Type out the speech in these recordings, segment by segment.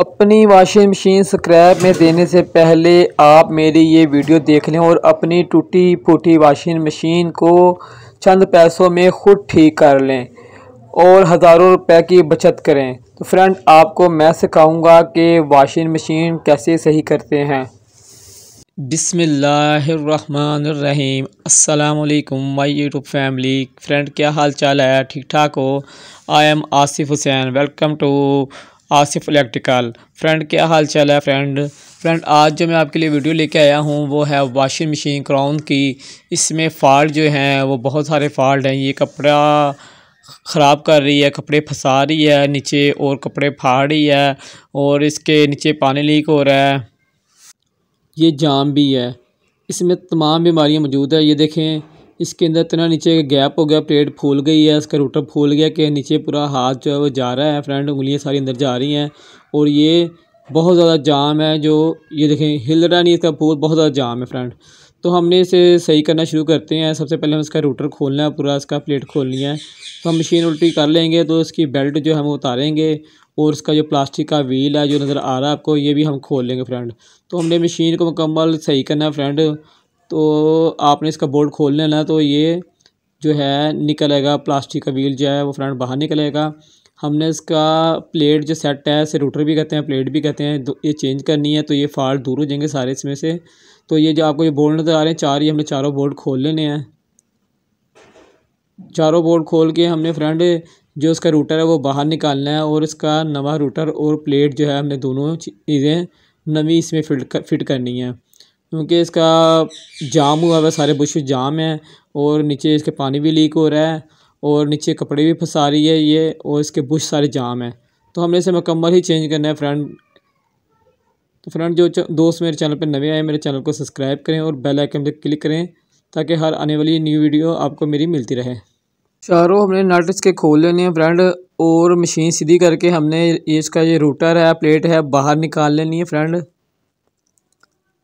अपनी washing machine scrap में देने से पहले आप मेरी ये वीडियो देख लें और अपनी टूटी फूटी वाशिंग मशीन को चंद पैसों में खुद ठीक कर लें और हज़ारों रुपए की बचत करें तो फ्रेंड आपको मैं सिखाऊंगा कि वाशिंग मशीन कैसे सही करते हैं बिसमीम अल्लाम माई यूट्यूब फैमिली फ्रेंड क्या हाल चाल है ठीक ठाक हो I am Asif Hussain welcome to Asif electrical friend क्या हाल चाल है फ्रेंड फ्रेंड आज जो मैं आपके लिए वीडियो लेके आया हूँ वो है वाशिंग मशीन क्राउन की इसमें फॉल्ट जो हैं वो बहुत सारे फॉल्ट हैं ये कपड़ा ख़राब कर रही है कपड़े फंसा रही है नीचे और कपड़े फाड़ रही है और इसके नीचे पानी लीक हो रहा है ये जाम भी है इसमें तमाम बीमारियाँ मौजूद है ये देखें इसके अंदर इतना नीचे गैप हो गया प्लेट फूल गई है इसका रूटर फूल गया कि नीचे पूरा हाथ जो है वो जा रहा है फ्रंट उंगलियाँ सारी अंदर जा रही हैं और ये बहुत ज़्यादा जाम है जो ये देखें हिल रहा नहीं इसका फूल बहुत ज़्यादा जाम है फ्रंट तो हमने इसे सही करना शुरू करते हैं सबसे पहले हम इसका रूटर खोलना है पूरा इसका प्लेट खोलनी है तो हम मशीन उल्टी कर लेंगे तो इसकी बेल्ट जो हम उतारेंगे और इसका जो प्लास्टिक का व्हील है जो नज़र आ रहा है आपको ये भी हम खोल लेंगे फ्रेंड तो हमने मशीन को मुकम्मल सही करना है फ्रेंड तो आपने इसका बोर्ड खोल लेना तो ये जो है निकलेगा प्लास्टिक का व्हील जो है वो फ्रंट बाहर निकलेगा हमने इसका प्लेट जो सेट है इसे रूटर भी कहते हैं प्लेट भी कहते हैं ये चेंज करनी है तो ये फॉल्ट दूर हो जाएंगे सारे इसमें से तो ये जो आपको ये बोर्ड नज़र आ रहे हैं चार ही हमने चारों बोर्ड खोल लेने हैं चारों बोर्ड खोल के हमने फ्रंट जो इसका रूटर है वो बाहर निकालना है और इसका नवा रूटर और प्लेट जो है हमने दोनों चीज़ें नवी इसमें फिट कर, फिट करनी है क्योंकि इसका जाम हुआ हुआ सारे बुश जाम है और नीचे इसके पानी भी लीक हो रहा है और नीचे कपड़े भी फंसा रही है ये और इसके बुश सारे जाम हैं तो हमने इसे मकम्मल ही चेंज करना है फ्रेंड तो फ्रेंड जो दोस्त मेरे चैनल पर नवे आए मेरे चैनल को सब्सक्राइब करें और बेल आइकन पर क्लिक करें ताकि हर आने वाली न्यू वीडियो आपको मेरी मिलती रहे चारों हमने नट इसके खोल लेने हैं फ्रेंड और मशीन सीधी करके हमने इसका ये रूटर है प्लेट है बाहर निकाल लेनी है फ्रेंड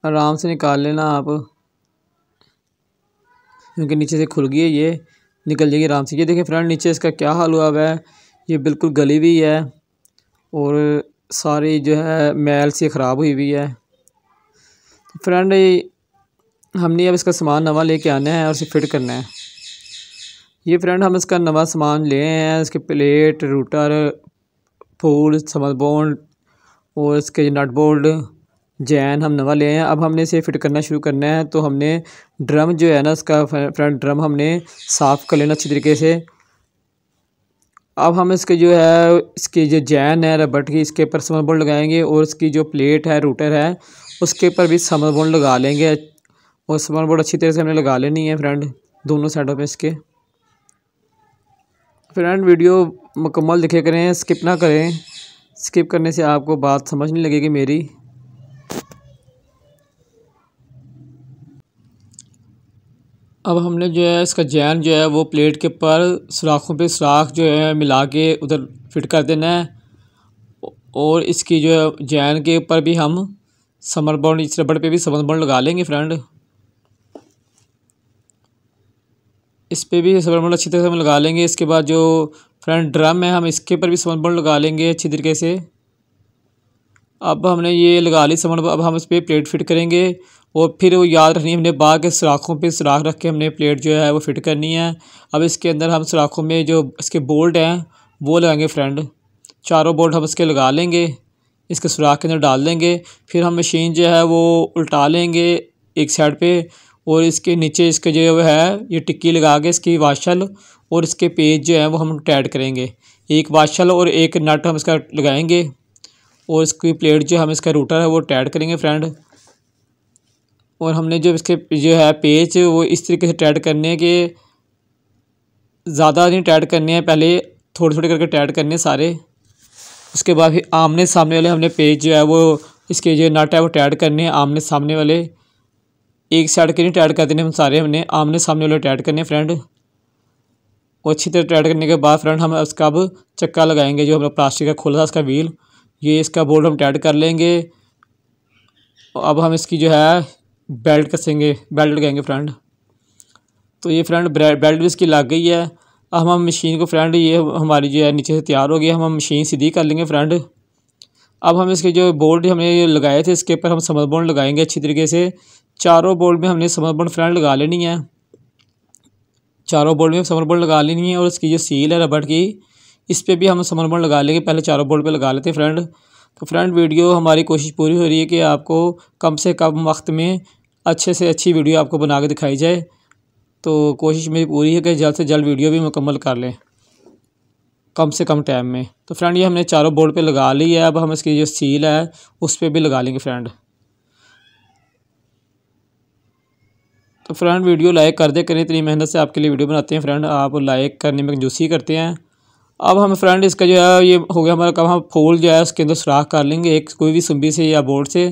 आराम से निकाल लेना आप क्योंकि नीचे से खुल गई है ये निकल जाएगी आराम से ये देखिए फ्रेंड नीचे इसका क्या हाल हुआ है ये बिल्कुल गली हुई है और सारी जो है मैल से ख़राब हुई हुई है फ्रेंड हमने अब इसका सामान नवा लेके आना है और इसे फिट करना है ये फ्रेंड हम इसका नवा सामान ले हैं इसके प्लेट रूटर फूल समर बोल्ड और इसके नट बोल्ड जैन हम नवा ले हैं अब हमने इसे फिट करना शुरू करना है तो हमने ड्रम जो है ना इसका फ्रंट ड्रम हमने साफ़ कर लेना अच्छी तरीके से अब हम इसके जो है इसकी जो जैन है रबड़ की इसके ऊपर समर बोर्ड लगाएंगे और इसकी जो प्लेट है रूटर है उसके ऊपर भी समर बोर्ड लगा लेंगे और समर बोर्ड अच्छी तरह से हमने लगा लेनी है फ्रेंड दोनों साइडों पे इसके फ्रेंड वीडियो मुकम्मल दिखे करें स्किप ना करें स्किप करने से आपको बात समझ नहीं लगेगी मेरी अब हमने जो है इसका जैन जो है वो प्लेट के ऊपर सुराखों पे सुराख जो है मिला के उधर फिट कर देना है और इसकी जो है जैन के ऊपर भी हम समर बॉन्ड इस रबड़ पे भी समर बॉन्ड लगा लेंगे फ्रेंड इस पर भी समर बॉन्ड अच्छी तरह से हम लगा लेंगे इसके बाद जो फ्रेंड ड्रम है हम इसके ऊपर भी समर बॉन्ड लगा लेंगे अच्छी तरीके से अब हमने ये लगा ली समन अब हम इस पर प्लेट फिट करेंगे और फिर वो याद रखनी हमने बाग के सुराखों पे सुराख रख के हमने प्लेट जो है वो फिट करनी है अब इसके अंदर हम सुराखों में जो इसके बोल्ट हैं वो लगाएंगे फ्रेंड चारों बोल्ट हम इसके लगा लेंगे इसके सुराख के अंदर डाल देंगे फिर हम मशीन जो है वो उल्टा लेंगे एक साइड पर और इसके नीचे इसके जो है ये टिक्की लगा के इसकी वाशल और इसके पेज जो है वो हम टैड करेंगे एक वाशल और एक नट हम इसका लगाएंगे और इसकी प्लेट जो हम इसका रूटर है वो टैड करेंगे फ्रेंड और हमने जो इसके जो है पेज वो इस तरीके से टैड करने हैं कि ज़्यादा नहीं टैड करने हैं पहले थोड़े थोड़े करके टैड करने हैं सारे उसके बाद फिर आमने सामने वाले हमने पेज जो है वो इसके जो नट है वो टैड करने हैं आमने सामने वाले एक साइड के नहीं टैड कर देने हम सारे हमने आमने सामने वाले टैड करने फ्रेंड और अच्छी तरह टैड करने के बाद फ्रेंड हम उसका अब चक्का लगाएंगे जो हमारा प्लास्टिक का खोला था उसका व्हील ये इसका बोल्ट हम टाइट कर लेंगे अब हम इसकी जो है बेल्ट कसेंगे बेल्ट लगाएंगे फ्रेंड तो ये फ्रेंड बेल्ट भी इसकी लग गई है अब हम मशीन को फ्रेंड ये हमारी जो है नीचे से तैयार हो गई हम मशीन सीधी कर लेंगे फ्रेंड अब हम इसके जो बोल्ट हमने लगाए थे इसके ऊपर हम समर बोल्ट लगाएंगे अच्छी तरीके से चारों बोल्ट में हमने समर बोल्ट फ्रेंड लगा लेनी है चारों बोल्ट में समर बोल्ट लगा लेनी है और इसकी जो सील है रबड़ की इस पर भी हम समर्पण लगा लेंगे पहले चारों बोर्ड पर लगा लेते हैं फ्रेंड तो फ्रेंड वीडियो हमारी कोशिश पूरी हो रही है कि आपको कम से कम वक्त में अच्छे से अच्छी वीडियो आपको बना के दिखाई जाए तो कोशिश मेरी पूरी है कि जल्द से जल्द वीडियो भी मुकम्मल कर लें कम से कम टाइम में तो फ्रेंड ये हमने चारों बोर्ड पे लगा ली है अब हम इसकी जो सील है उस पर भी लगा लेंगे फ्रेंड तो फ्रेंड वीडियो लाइक कर दे करें इतनी मेहनत से आपके लिए वीडियो बनाते हैं फ्रेंड आप लाइक करने में जूसी करते हैं अब हम फ्रेंड इसका जो है ये हो गया हमारा कब हम फूल जो है उसके अंदर सुराख कर लेंगे एक कोई भी सुबी से या बोर्ड से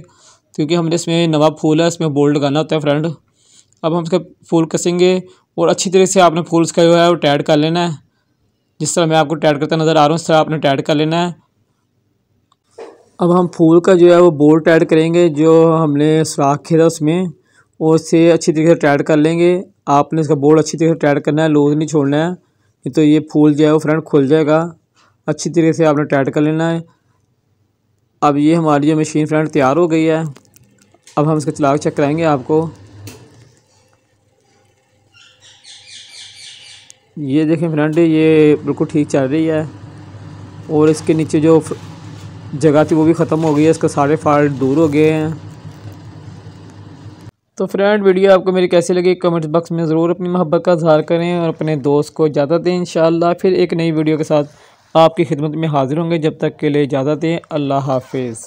क्योंकि हमने इसमें नवा फूल है इसमें बोल्ड लगाना होता है फ्रेंड अब हम इसका फूल कसेंगे और अच्छी तरह से आपने फूल इसका जो है वो टैड कर लेना है जिस तरह मैं आपको टैड करता नज़र आ रहा हूँ इस तरह आपने टैड कर लेना है अब हम फूल का जो है वो बोर्ड टैड करेंगे जो हमने सुराख किया था उसमें और उससे अच्छी तरीके से टैड कर लेंगे आपने इसका बोर्ड अच्छी तरीके से टैड करना है लूज नहीं छोड़ना है तो ये फूल जो है वो फ्रंट खुल जाएगा अच्छी तरीके से आपने टाइट कर लेना है अब ये हमारी जो मशीन फ्रंट तैयार हो गई है अब हम इसका चलाक चेक कराएंगे आपको ये देखें फ्रेंड ये बिल्कुल ठीक चल रही है और इसके नीचे जो जगह थी वो भी ख़त्म हो गई है इसके सारे फाल्ट दूर हो गए हैं तो फ्रेंड वीडियो आपको मेरी कैसी लगी कमेंट बॉक्स में ज़रूर अपनी मोहब्बत का इजहार करें और अपने दोस्त को इजाज़त दें इन फिर एक नई वीडियो के साथ आपकी खिदमत में हाज़िर होंगे जब तक के लिए इजाज़त दें अल्लाह हाफिज़